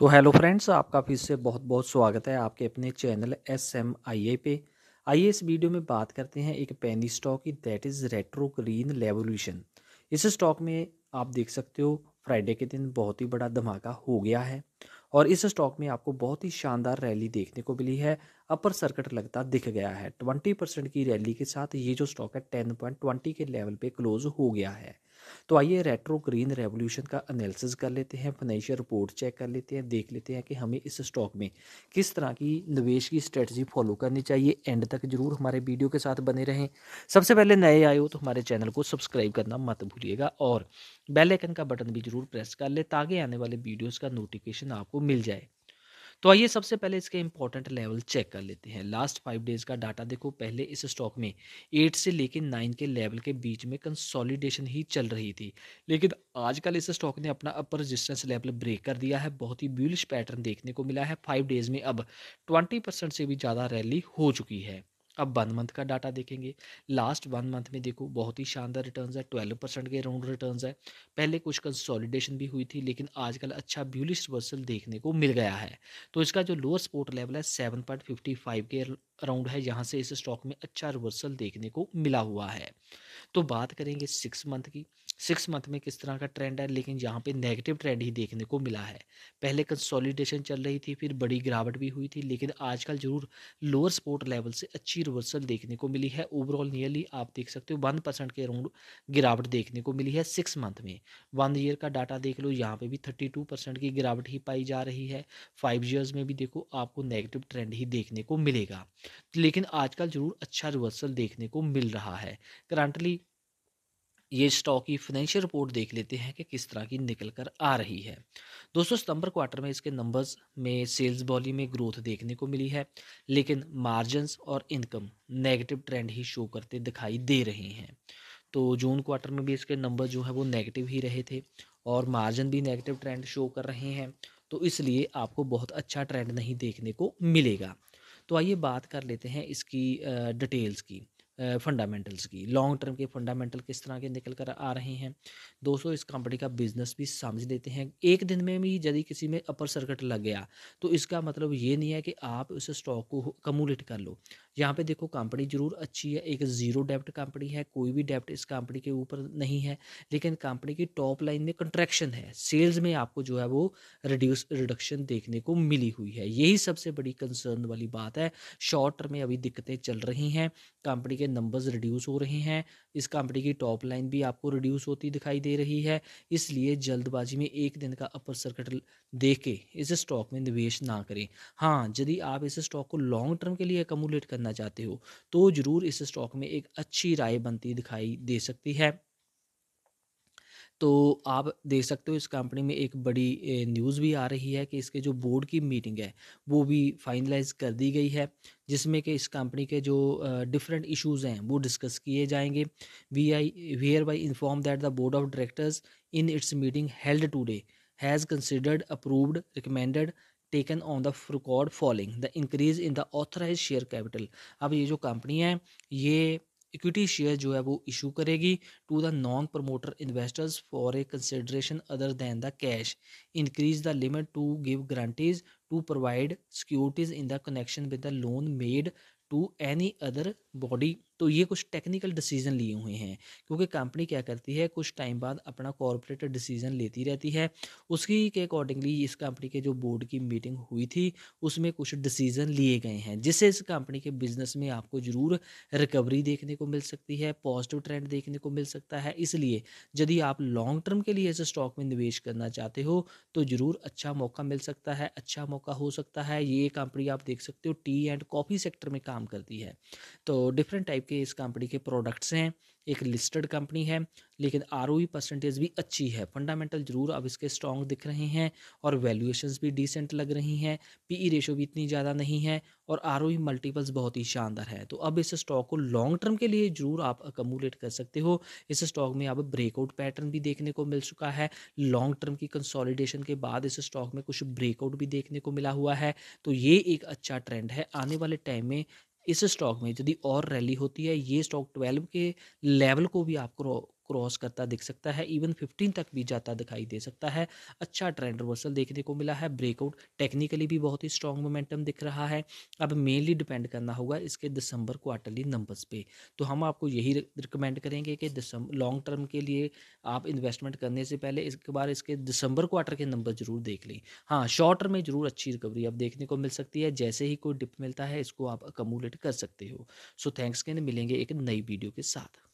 तो hello friends आपका फिर से बहुत बहुत स्वागत है आपके अपने channel S M I A पे आइए इस वीडियो में बात करते हैं एक पेनी स्टॉक की that is Retro Green Revolution इस स्टॉक में आप देख सकते हो फ्राइडे के दिन बहुत ही बड़ा धमाका हो गया है और इस स्टॉक में आपको बहुत ही शानदार रैली देखने को मिली है अपर सर्किट लगता दिख गया है ट्वेंटी परसेंट की रैली के साथ ये जो स्टॉक है टेन पॉइंट ट्वेंटी के लेवल पे क्लोज हो गया है तो आइए रेट्रो ग्रीन रेवोल्यूशन का एनालिसिस कर लेते हैं फाइनेंशियल रिपोर्ट चेक कर लेते हैं देख लेते हैं कि हमें इस स्टॉक में किस तरह की निवेश की स्ट्रेटजी फॉलो करनी चाहिए एंड तक जरूर हमारे वीडियो के साथ बने रहें सबसे पहले नए आए हो तो हमारे चैनल को सब्सक्राइब करना मत भूलिएगा और बेल आइकन का बटन भी जरूर प्रेस कर ले ताकि आने वाले वीडियोज़ का नोटिफिकेशन आपको मिल जाए तो आइए सबसे पहले इसके इंपॉर्टेंट लेवल चेक कर लेते हैं लास्ट फाइव डेज का डाटा देखो पहले इस स्टॉक में एट से लेकर नाइन के लेवल के बीच में कंसोलिडेशन ही चल रही थी लेकिन आजकल इस स्टॉक ने अपना अपर रेजिस्टेंस लेवल ब्रेक कर दिया है बहुत ही ब्यूलिश पैटर्न देखने को मिला है फाइव डेज में अब ट्वेंटी परसेंट से भी ज़्यादा रैली हो चुकी है अब वन मंथ का डाटा देखेंगे लास्ट वन मंथ में देखो बहुत ही शानदार रिटर्न्स है ट्वेल्व परसेंट के अराउंड रिटर्न्स है पहले कुछ कंसोलिडेशन भी हुई थी लेकिन आजकल अच्छा ब्यूलिश रिवर्सल देखने को मिल गया है तो इसका जो लोअर सपोर्ट लेवल है सेवन पॉइंट फिफ्टी फाइव के अराउंड है यहाँ से इस स्टॉक में अच्छा रिवर्सल देखने को मिला हुआ है तो बात करेंगे सिक्स मंथ की सिक्स मंथ में किस तरह का ट्रेंड है लेकिन यहाँ पे नेगेटिव ट्रेंड ही देखने को मिला है पहले कंसोलिडेशन चल रही थी फिर बड़ी गिरावट भी हुई थी लेकिन आजकल जरूर लोअर सपोर्ट लेवल से अच्छी रिवर्सल देखने को मिली है ओवरऑल नियरली आप देख सकते हो वन परसेंट के अराउंड गिरावट देखने को मिली है सिक्स मंथ में वन ईयर का डाटा देख लो यहाँ पे भी थर्टी टू परसेंट की गिरावट ही पाई जा रही है फाइव ईयर्स में भी देखो आपको नेगेटिव ट्रेंड ही देखने को मिलेगा लेकिन आजकल जरूर अच्छा रिवर्सल देखने को मिल रहा है करंटली ये स्टॉक की फाइनेंशियल रिपोर्ट देख लेते हैं कि किस तरह की निकल कर आ रही है दोस्तों सितंबर क्वार्टर में इसके नंबर्स में सेल्स वॉल्यूम में ग्रोथ देखने को मिली है लेकिन मार्जन्स और इनकम नेगेटिव ट्रेंड ही शो करते दिखाई दे रहे हैं तो जून क्वार्टर में भी इसके नंबर जो है वो नेगेटिव ही रहे थे और मार्जिन भी नेगेटिव ट्रेंड शो कर रहे हैं तो इसलिए आपको बहुत अच्छा ट्रेंड नहीं देखने को मिलेगा तो आइए बात कर लेते हैं इसकी डिटेल्स की फंडामेंटल्स की लॉन्ग टर्म के फंडामेंटल किस तरह के निकल कर आ रहे हैं दोस्तों इस कंपनी का बिजनेस भी समझ लेते हैं एक दिन में भी यदि किसी में अपर सर्किट लग गया तो इसका मतलब ये नहीं है कि आप उस स्टॉक को कमूलेट कर लो यहाँ पे देखो कंपनी जरूर अच्छी है एक ज़ीरो डेप्ट कंपनी है कोई भी डेप्ट इस कंपनी के ऊपर नहीं है लेकिन कंपनी की टॉप लाइन में कंट्रैक्शन है सेल्स में आपको जो है वो रिड्यूस रिडक्शन देखने को मिली हुई है यही सबसे बड़ी कंसर्न वाली बात है शॉर्ट टर्म में अभी दिक्कतें चल रही हैं कंपनी के नंबर्स रिड्यूस हो रहे हैं इस कंपनी की टॉप लाइन भी आपको रिड्यूस होती दिखाई दे रही है इसलिए जल्दबाजी में एक दिन का अपर सर्किट देख के इस स्टॉक में निवेश ना करें हाँ यदि आप इस स्टॉक को लॉन्ग टर्म के लिए एकमूलेट करना चाहते हो तो ज़रूर इस स्टॉक में एक अच्छी राय बनती दिखाई दे सकती है तो आप देख सकते हो इस कंपनी में एक बड़ी न्यूज़ भी आ रही है कि इसके जो बोर्ड की मीटिंग है वो भी फाइनलाइज कर दी गई है जिसमें कि इस कंपनी के जो डिफरेंट इश्यूज हैं वो डिस्कस किए जाएंगे वी आई hereby inform that the board of directors in its meeting held today has considered approved recommended taken on the record following the increase in the authorise share capital अब ये जो company है ये equity share जो है वो issue करेगी to the non promoter investors for a consideration other than the cash increase the limit to give guarantees to provide securities in the connection with the loan made to any other body तो ये कुछ technical decision लिए हुए हैं क्योंकि company क्या करती है कुछ टाइम बाद अपना कॉरपोरेट डिसीजन लेती रहती है उसकी के अकॉर्डिंगली इस कंपनी के जो बोर्ड की मीटिंग हुई थी उसमें कुछ डिसीजन लिए गए हैं जिससे इस कंपनी के बिजनेस में आपको ज़रूर रिकवरी देखने को मिल सकती है पॉजिटिव ट्रेंड देखने को मिल सकता है इसलिए यदि आप लॉन्ग टर्म के लिए इस स्टॉक में निवेश करना चाहते हो तो ज़रूर अच्छा मौका मिल सकता है अच्छा मौका हो सकता है ये कंपनी आप देख सकते हो टी एंड कॉफ़ी सेक्टर में काम करती है तो तो डिफरेंट टाइप के इस कंपनी के प्रोडक्ट्स हैं एक लिस्टेड कंपनी है लेकिन आर परसेंटेज e भी अच्छी है फंडामेंटल जरूर अब इसके स्ट्रॉन्ग दिख रहे हैं और वैल्यूएशंस भी डिसेंट लग रही हैं पीई रेशो e भी इतनी ज़्यादा नहीं है और आर मल्टीपल्स e बहुत ही शानदार है तो अब इस स्टॉक को लॉन्ग टर्म के लिए जरूर आप अकमूलेट कर सकते हो इस स्टॉक में अब ब्रेकआउट पैटर्न भी देखने को मिल चुका है लॉन्ग टर्म की कंसोलिडेशन के बाद इस स्टॉक में कुछ ब्रेकआउट भी देखने को मिला हुआ है तो ये एक अच्छा ट्रेंड है आने वाले टाइम में इस स्टॉक में यदि और रैली होती है ये स्टॉक ट्वेल्व के लेवल को भी आपको क्रॉस करता दिख सकता है इवन फिफ्टीन तक भी जाता दिखाई दे सकता है अच्छा ट्रेंड रिवर्सल देखने को मिला है ब्रेकआउट टेक्निकली भी बहुत ही स्ट्रॉन्ग मोमेंटम दिख रहा है अब मेनली डिपेंड करना होगा इसके दिसंबर क्वार्टरली नंबर्स पे तो हम आपको यही रिकमेंड करेंगे कि दिसंबर लॉन्ग टर्म के लिए आप इन्वेस्टमेंट करने से पहले इस बार इसके दिसंबर क्वार्टर के नंबर जरूर देख लें हाँ शॉर्ट टर्म में जरूर अच्छी रिकवरी अब देखने को मिल सकती है जैसे ही कोई डिप मिलता है इसको आप अकोमोडेट कर सकते हो सो थैंक्स के मिलेंगे एक नई वीडियो के साथ